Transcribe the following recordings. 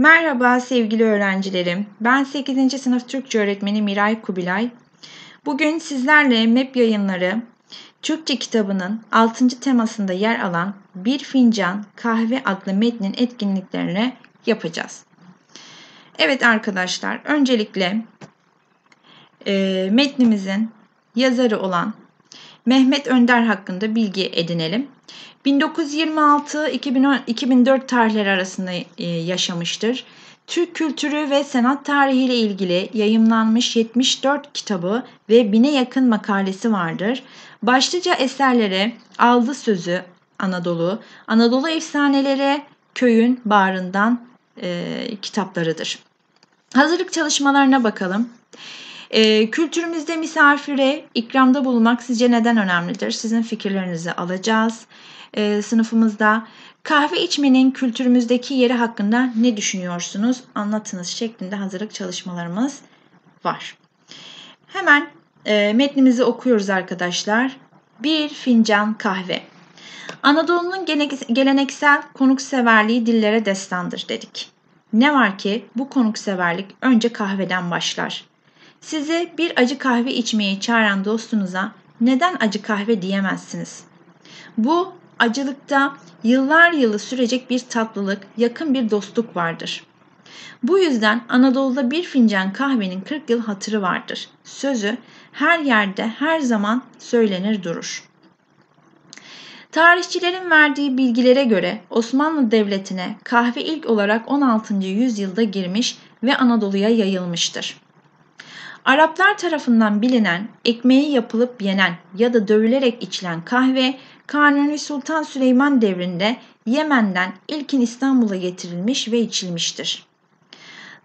Merhaba sevgili öğrencilerim. Ben 8. sınıf Türkçe öğretmeni Miray Kubilay. Bugün sizlerle MEP yayınları Türkçe kitabının 6. temasında yer alan Bir Fincan Kahve adlı metnin etkinliklerini yapacağız. Evet arkadaşlar öncelikle e, metnimizin yazarı olan Mehmet Önder hakkında bilgi edinelim. 1926-2004 tarihleri arasında e, yaşamıştır. Türk kültürü ve sanat tarihi ilgili yayımlanmış 74 kitabı ve bine yakın makalesi vardır. Başlıca eserlere Aldı Sözü Anadolu, Anadolu Efsaneleri Köyün Bağrından e, kitaplarıdır. Hazırlık çalışmalarına bakalım. E, kültürümüzde misafire ikramda bulunmak sizce neden önemlidir? Sizin fikirlerinizi alacağız e, sınıfımızda. Kahve içmenin kültürümüzdeki yeri hakkında ne düşünüyorsunuz? Anlatınız şeklinde hazırlık çalışmalarımız var. Hemen e, metnimizi okuyoruz arkadaşlar. Bir fincan kahve. Anadolu'nun geleneksel konukseverliği dillere destandır dedik. Ne var ki bu konukseverlik önce kahveden başlar. Sizi bir acı kahve içmeye çağıran dostunuza neden acı kahve diyemezsiniz? Bu acılıkta yıllar yılı sürecek bir tatlılık, yakın bir dostluk vardır. Bu yüzden Anadolu'da bir fincan kahvenin 40 yıl hatırı vardır. Sözü her yerde her zaman söylenir durur. Tarihçilerin verdiği bilgilere göre Osmanlı Devleti'ne kahve ilk olarak 16. yüzyılda girmiş ve Anadolu'ya yayılmıştır. Araplar tarafından bilinen, ekmeği yapılıp yenen ya da dövülerek içilen kahve, Kanuni Sultan Süleyman devrinde Yemen'den ilkin İstanbul'a getirilmiş ve içilmiştir.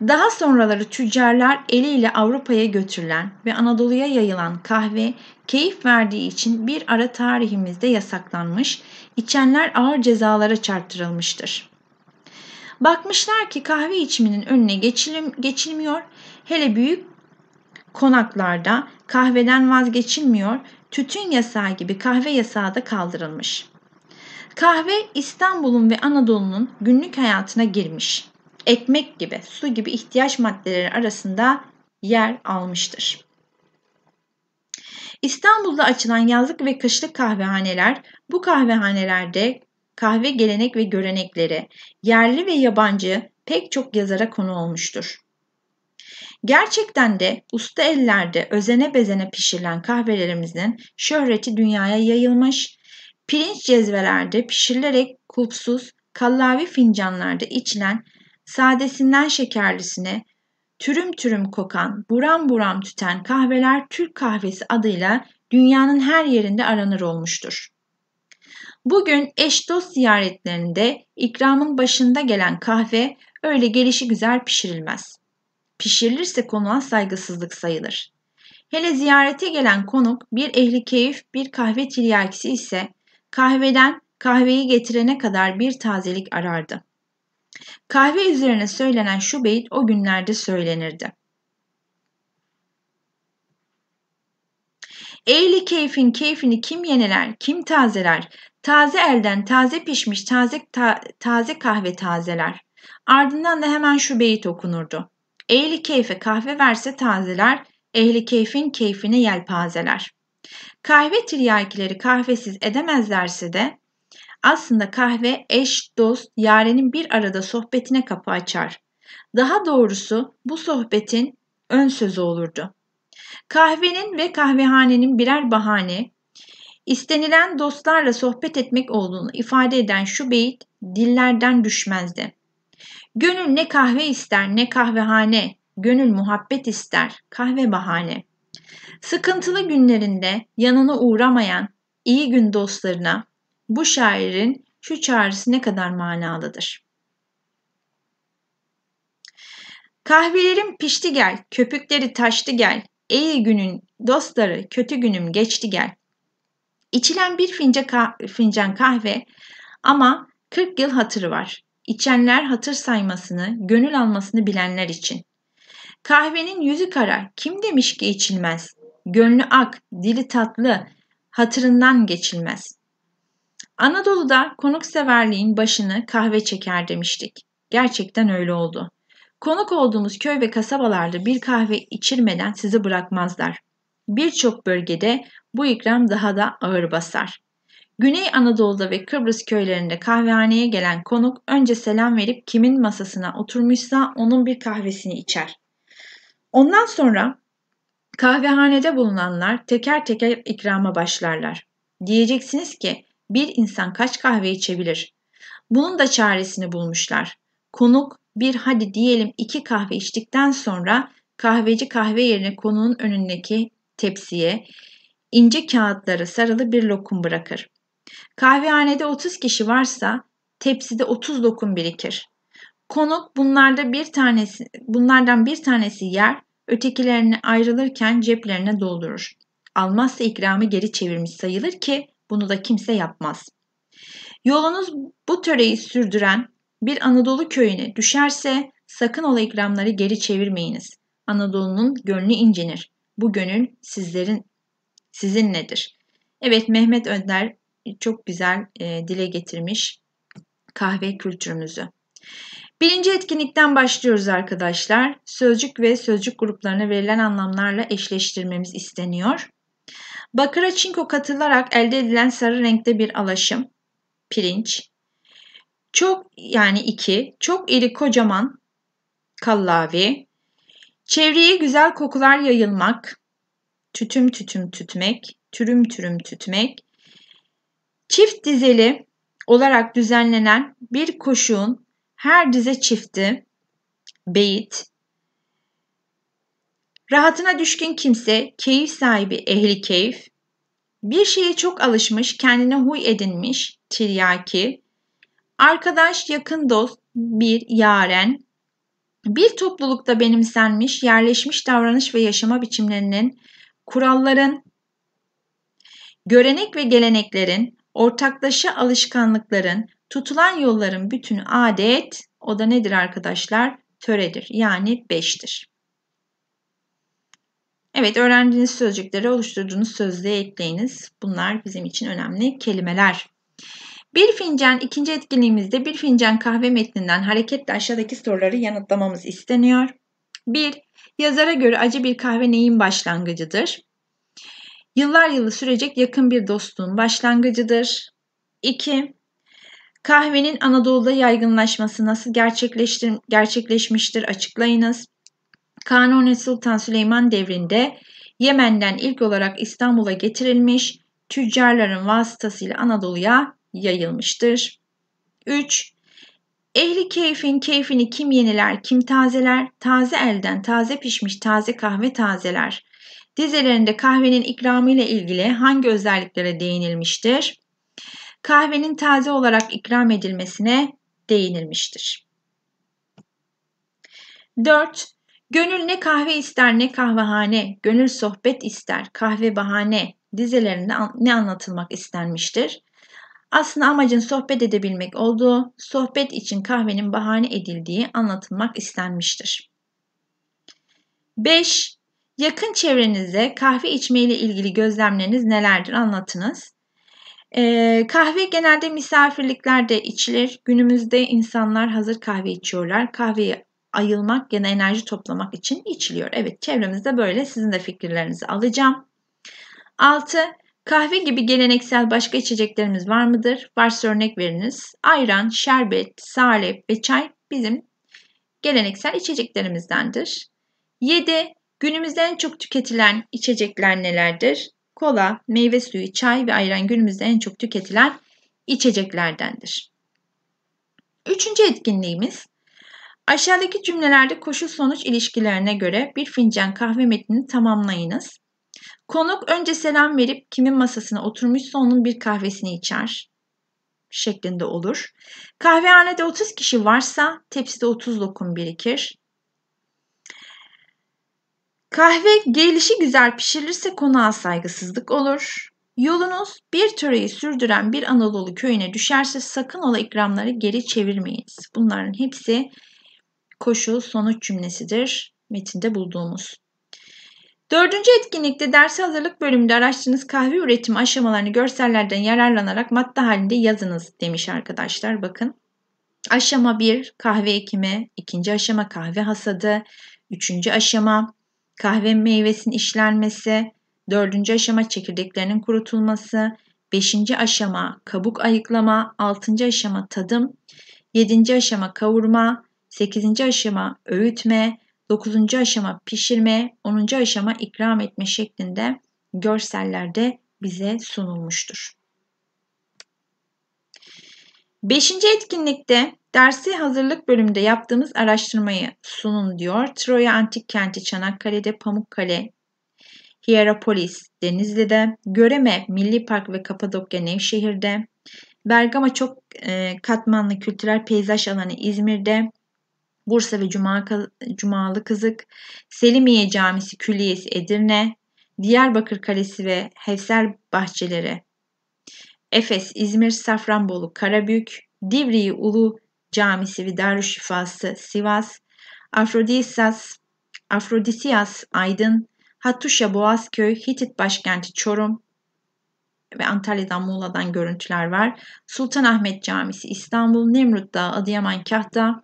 Daha sonraları tüccarlar eliyle Avrupa'ya götürülen ve Anadolu'ya yayılan kahve keyif verdiği için bir ara tarihimizde yasaklanmış, içenler ağır cezalara çarptırılmıştır. Bakmışlar ki kahve içiminin önüne geçilim, geçilmiyor, hele büyük konaklarda kahveden vazgeçilmiyor, tütün yasağı gibi kahve yasağı da kaldırılmış. Kahve İstanbul'un ve Anadolu'nun günlük hayatına girmiş. Ekmek gibi, su gibi ihtiyaç maddeleri arasında yer almıştır. İstanbul'da açılan yazlık ve kışlık kahvehaneler bu kahvehanelerde kahve gelenek ve görenekleri yerli ve yabancı pek çok yazara konu olmuştur. Gerçekten de usta ellerde özene bezene pişirilen kahvelerimizin şöhreti dünyaya yayılmış, pirinç cezvelerde pişirilerek kulpsuz, kallavi fincanlarda içilen, sadesinden şekerlisine, türüm türüm kokan, buram buram tüten kahveler Türk kahvesi adıyla dünyanın her yerinde aranır olmuştur. Bugün eş dost ziyaretlerinde ikramın başında gelen kahve öyle gelişi güzel pişirilmez pişirilirse konulan saygısızlık sayılır. Hele ziyarete gelen konuk bir ehli keyif bir kahve tiryakisi ise kahveden kahveyi getirene kadar bir tazelik arardı. Kahve üzerine söylenen şu beyit o günlerde söylenirdi. Ehli keyfin keyfini kim yeneler, kim tazeler? Taze elden taze pişmiş taze ta, taze kahve tazeler. Ardından da hemen şu beyit okunurdu. Ehli keyfe kahve verse tazeler, ehli keyfin keyfini yelpazeler. Kahve tiryakileri kahvesiz edemezlerse de aslında kahve eş, dost, yarenin bir arada sohbetine kapı açar. Daha doğrusu bu sohbetin ön sözü olurdu. Kahvenin ve kahvehanenin birer bahane, istenilen dostlarla sohbet etmek olduğunu ifade eden şu beyit dillerden düşmezdi. Gönül ne kahve ister ne kahvehane, gönül muhabbet ister, kahve bahane. Sıkıntılı günlerinde yanına uğramayan iyi gün dostlarına bu şairin şu çağrısı ne kadar manalıdır. Kahvelerim pişti gel, köpükleri taştı gel, iyi günün dostları kötü günüm geçti gel. İçilen bir fincan kahve ama 40 yıl hatırı var. İçenler hatır saymasını, gönül almasını bilenler için. Kahvenin yüzü kara, kim demiş ki içilmez? Gönlü ak, dili tatlı, hatırından geçilmez. Anadolu'da konukseverliğin başını kahve çeker demiştik. Gerçekten öyle oldu. Konuk olduğumuz köy ve kasabalarda bir kahve içirmeden sizi bırakmazlar. Birçok bölgede bu ikram daha da ağır basar. Güney Anadolu'da ve Kıbrıs köylerinde kahvehaneye gelen konuk önce selam verip kimin masasına oturmuşsa onun bir kahvesini içer. Ondan sonra kahvehanede bulunanlar teker teker ikrama başlarlar. Diyeceksiniz ki bir insan kaç kahve içebilir? Bunun da çaresini bulmuşlar. Konuk bir hadi diyelim iki kahve içtikten sonra kahveci kahve yerine konuğun önündeki tepsiye ince kağıtları sarılı bir lokum bırakır. Kahvehanede 30 kişi varsa tepside 30 lokum birikir. Konuk bunlarda bir tanesi, bunlardan bir tanesi yer, ötekilerini ayrılırken ceplerine doldurur. Almazsa ikramı geri çevirmiş sayılır ki bunu da kimse yapmaz. Yolunuz bu töreyi sürdüren bir Anadolu köyüne düşerse sakın ola ikramları geri çevirmeyiniz. Anadolu'nun gönlü incinir. Bu gönül sizlerin sizin nedir? Evet Mehmet Önder çok güzel e, dile getirmiş kahve kültürümüzü. Birinci etkinlikten başlıyoruz arkadaşlar. Sözcük ve sözcük gruplarına verilen anlamlarla eşleştirmemiz isteniyor. Bakıra çinko katılarak elde edilen sarı renkte bir alaşım, pirinç. Çok yani iki, çok iri kocaman kallavi. Çevreye güzel kokular yayılmak, tütüm tütüm tütmek, türüm türüm tütmek. Çift dizeli olarak düzenlenen bir koşuğun her dize çifti, beyit, rahatına düşkün kimse, keyif sahibi ehli keyif, bir şeye çok alışmış, kendine huy edinmiş, tiryaki, arkadaş, yakın dost, bir yaren, bir toplulukta benimsenmiş, yerleşmiş davranış ve yaşama biçimlerinin, kuralların, görenek ve geleneklerin, ortaklaşa alışkanlıkların, tutulan yolların bütünü adet, o da nedir arkadaşlar? Töredir yani beştir. Evet öğrendiğiniz sözcükleri oluşturduğunuz sözlüğe ekleyiniz. Bunlar bizim için önemli kelimeler. Bir fincan ikinci etkinliğimizde bir fincan kahve metninden hareketle aşağıdaki soruları yanıtlamamız isteniyor. 1. Yazara göre acı bir kahve neyin başlangıcıdır? Yıllar yılı sürecek yakın bir dostluğun başlangıcıdır. 2. Kahvenin Anadolu'da yaygınlaşması nasıl gerçekleşmiştir açıklayınız. Kanuni Sultan Süleyman devrinde Yemen'den ilk olarak İstanbul'a getirilmiş, tüccarların vasıtasıyla Anadolu'ya yayılmıştır. 3. Ehli keyfin keyfini kim yeniler, kim tazeler? Taze elden, taze pişmiş, taze kahve tazeler. Dizelerinde kahvenin ikramı ile ilgili hangi özelliklere değinilmiştir? Kahvenin taze olarak ikram edilmesine değinilmiştir. 4. Gönül ne kahve ister ne kahvehane, gönül sohbet ister, kahve bahane dizelerinde ne anlatılmak istenmiştir? Aslında amacın sohbet edebilmek olduğu, sohbet için kahvenin bahane edildiği anlatılmak istenmiştir. 5. Yakın çevrenizde kahve içmeyle ilgili gözlemleriniz nelerdir anlatınız. Ee, kahve genelde misafirliklerde içilir. Günümüzde insanlar hazır kahve içiyorlar. Kahveyi ayılmak ya da enerji toplamak için içiliyor. Evet çevremizde böyle sizin de fikirlerinizi alacağım. 6. Kahve gibi geleneksel başka içeceklerimiz var mıdır? Varsa örnek veriniz. Ayran, şerbet, salep ve çay bizim geleneksel içeceklerimizdendir. 7. Günümüzde en çok tüketilen içecekler nelerdir? Kola, meyve suyu, çay ve ayran günümüzde en çok tüketilen içeceklerdendir. Üçüncü etkinliğimiz aşağıdaki cümlelerde koşul sonuç ilişkilerine göre bir fincan kahve metnini tamamlayınız. Konuk önce selam verip kimin masasına oturmuşsa onun bir kahvesini içer şeklinde olur. Kahvehanede 30 kişi varsa tepside 30 lokum birikir. Kahve gelişi güzel pişirilirse konağa saygısızlık olur. Yolunuz bir töreyi sürdüren bir Anadolu köyüne düşerse sakın ola ikramları geri çevirmeyiniz. Bunların hepsi koşul sonuç cümlesidir metinde bulduğumuz. Dördüncü etkinlikte derse hazırlık bölümünde araştırdığınız kahve üretimi aşamalarını görsellerden yararlanarak madde halinde yazınız demiş arkadaşlar bakın. Aşama 1 kahve ekimi, ikinci aşama kahve hasadı, üçüncü aşama kahve meyvesinin işlenmesi, dördüncü aşama çekirdeklerinin kurutulması, beşinci aşama kabuk ayıklama, altıncı aşama tadım, yedinci aşama kavurma, sekizinci aşama öğütme, dokuzuncu aşama pişirme, onuncu aşama ikram etme şeklinde görsellerde bize sunulmuştur. Beşinci etkinlikte Dersi hazırlık bölümünde yaptığımız araştırmayı sunun diyor. Troya Antik Kenti Çanakkale'de, Pamukkale, Hierapolis Denizli'de, Göreme Milli Park ve Kapadokya Nevşehir'de, Bergama çok e, katmanlı kültürel peyzaj alanı İzmir'de, Bursa ve Cuma, Cumalı Kızık, Selimiye Camisi Külliyesi Edirne, Diyarbakır Kalesi ve Hevser Bahçeleri, Efes, İzmir, Safranbolu, Karabük, Divriği Ulu Camisi ve Darüşşifası Sivas, Afrodisias, Afrodisias Aydın, Hattuşa Boğazköy, Hitit başkenti Çorum ve Antalya'dan Muğla'dan görüntüler var. Sultanahmet Camisi İstanbul, Nemrut Dağı, Adıyaman Kahta,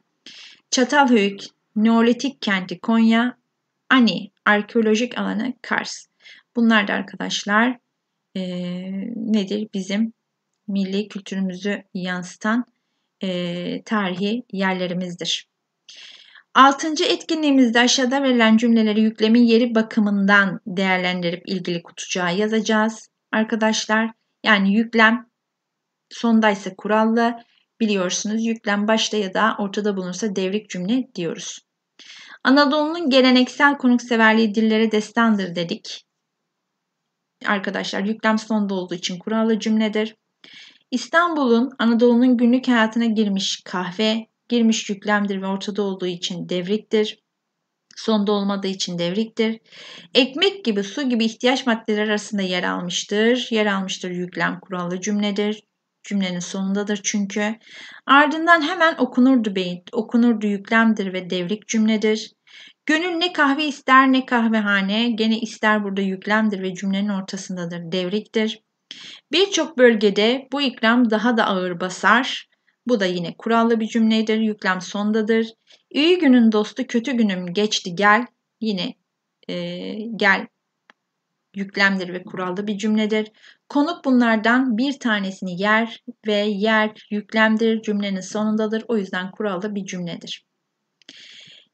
Çatalhöyük, Neolitik kenti Konya, Ani arkeolojik alanı Kars. Bunlar da arkadaşlar e, nedir bizim milli kültürümüzü yansıtan e, tarihi yerlerimizdir. Altıncı etkinliğimizde aşağıda verilen cümleleri yüklemin yeri bakımından değerlendirip ilgili kutucuğa yazacağız. Arkadaşlar yani yüklem sondaysa kurallı biliyorsunuz yüklem başta ya da ortada bulunursa devrik cümle diyoruz. Anadolu'nun geleneksel konukseverliği dillere destandır dedik. Arkadaşlar yüklem sonda olduğu için kurallı cümledir. İstanbul'un Anadolu'nun günlük hayatına girmiş kahve, girmiş yüklemdir ve ortada olduğu için devriktir. Sonda olmadığı için devriktir. Ekmek gibi, su gibi ihtiyaç maddeleri arasında yer almıştır. Yer almıştır yüklem kuralı cümledir. Cümlenin sonundadır çünkü. Ardından hemen okunurdu beyit, okunurdu yüklemdir ve devrik cümledir. Gönül ne kahve ister ne kahvehane, gene ister burada yüklemdir ve cümlenin ortasındadır, devriktir. Birçok bölgede bu ikram daha da ağır basar. Bu da yine kurallı bir cümledir. Yüklem sondadır. İyi günün dostu kötü günüm geçti gel. Yine e, gel yüklemdir ve kurallı bir cümledir. Konuk bunlardan bir tanesini yer ve yer yüklemdir cümlenin sonundadır. O yüzden kurallı bir cümledir.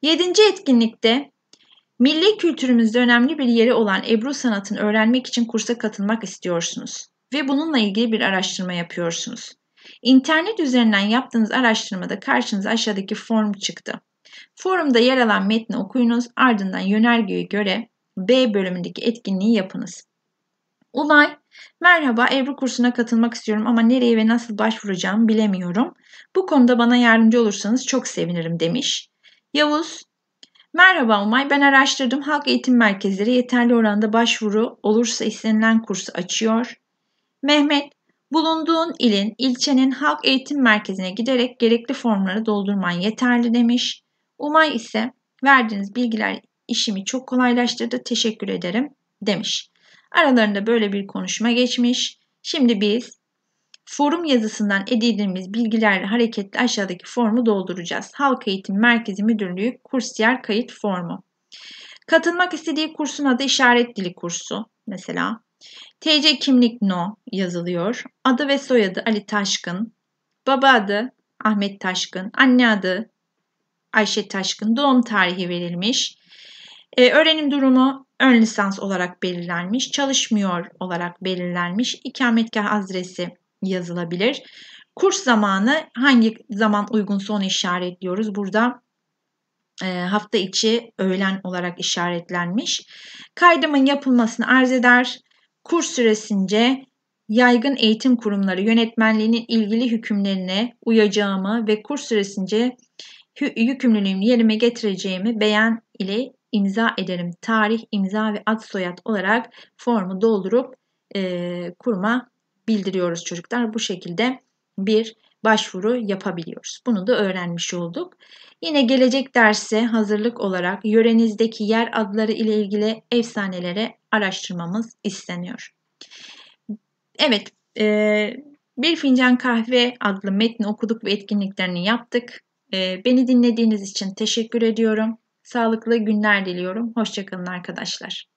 Yedinci etkinlikte Milli kültürümüzde önemli bir yeri olan Ebru sanatını öğrenmek için kursa katılmak istiyorsunuz ve bununla ilgili bir araştırma yapıyorsunuz. İnternet üzerinden yaptığınız araştırmada karşınıza aşağıdaki form çıktı. Forumda yer alan metni okuyunuz ardından yönergeye göre B bölümündeki etkinliği yapınız. Ulay, merhaba Ebru kursuna katılmak istiyorum ama nereye ve nasıl başvuracağımı bilemiyorum. Bu konuda bana yardımcı olursanız çok sevinirim demiş. Yavuz, Merhaba Umay, ben araştırdım. Halk eğitim merkezleri yeterli oranda başvuru olursa istenilen kursu açıyor. Mehmet, bulunduğun ilin, ilçenin halk eğitim merkezine giderek gerekli formları doldurman yeterli demiş. Umay ise verdiğiniz bilgiler işimi çok kolaylaştırdı, teşekkür ederim demiş. Aralarında böyle bir konuşma geçmiş. Şimdi biz Forum yazısından edindiğimiz bilgilerle hareketli aşağıdaki formu dolduracağız. Halk Eğitim Merkezi Müdürlüğü kursiyer kayıt formu. Katılmak istediği kursun adı işaret dili kursu mesela. TC kimlik no yazılıyor. Adı ve soyadı Ali Taşkın. Baba adı Ahmet Taşkın. Anne adı Ayşe Taşkın. Doğum tarihi verilmiş. Ee, öğrenim durumu ön lisans olarak belirlenmiş. Çalışmıyor olarak belirlenmiş. İkametgah adresi yazılabilir. Kurs zamanı hangi zaman uygunsa onu işaretliyoruz. Burada e, hafta içi öğlen olarak işaretlenmiş. Kaydımın yapılmasını arz eder. Kurs süresince yaygın eğitim kurumları yönetmenliğinin ilgili hükümlerine uyacağımı ve kurs süresince yükümlülüğümü yerime getireceğimi beyan ile imza ederim. Tarih, imza ve ad soyad olarak formu doldurup e, kuruma bildiriyoruz çocuklar. Bu şekilde bir başvuru yapabiliyoruz. Bunu da öğrenmiş olduk. Yine gelecek derse hazırlık olarak yörenizdeki yer adları ile ilgili efsanelere araştırmamız isteniyor. Evet, e, Bir Fincan Kahve adlı metni okuduk ve etkinliklerini yaptık. E, beni dinlediğiniz için teşekkür ediyorum. Sağlıklı günler diliyorum. Hoşçakalın arkadaşlar.